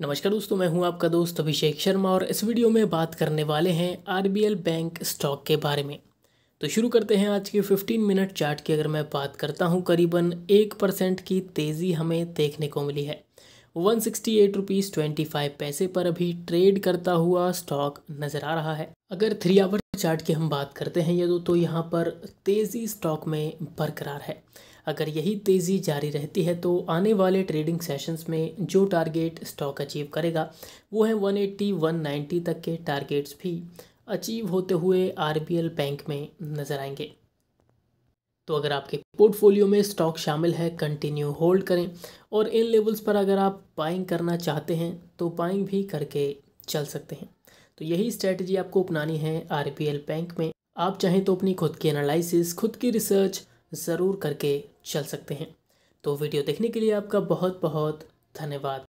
नमस्कार दोस्तों मैं हूं आपका दोस्त अभिषेक शर्मा और इस वीडियो में बात करने वाले हैं आरबीएल बैंक स्टॉक के बारे में तो शुरू करते हैं आज के 15 मिनट चार्ट की अगर मैं बात करता हूं करीबन एक परसेंट की तेज़ी हमें देखने को मिली है one sixty eight rupees twenty five पैसे पर अभी ट्रेड करता हुआ स्टॉक नज़र आ रहा है अगर थ्री आवर चार्ट की हम बात करते हैं ये तो यहाँ पर तेज़ी स्टॉक में बरकरार है अगर यही तेज़ी जारी रहती है तो आने वाले ट्रेडिंग सेशंस में जो टारगेट स्टॉक अचीव करेगा वो है वन एट्टी वन नाइन्टी तक के टारगेट्स भी अचीव होते हुए आरबीएल बैंक में नज़र आएंगे तो अगर आपके पोर्टफोलियो में स्टॉक शामिल है कंटिन्यू होल्ड करें और इन लेवल्स पर अगर आप बाइंग करना चाहते हैं तो बाइंग भी करके चल सकते हैं तो यही स्ट्रैटेजी आपको अपनानी है आर बैंक में आप चाहें तो अपनी खुद की एनालिसिस खुद की रिसर्च ज़रूर करके चल सकते हैं तो वीडियो देखने के लिए आपका बहुत बहुत धन्यवाद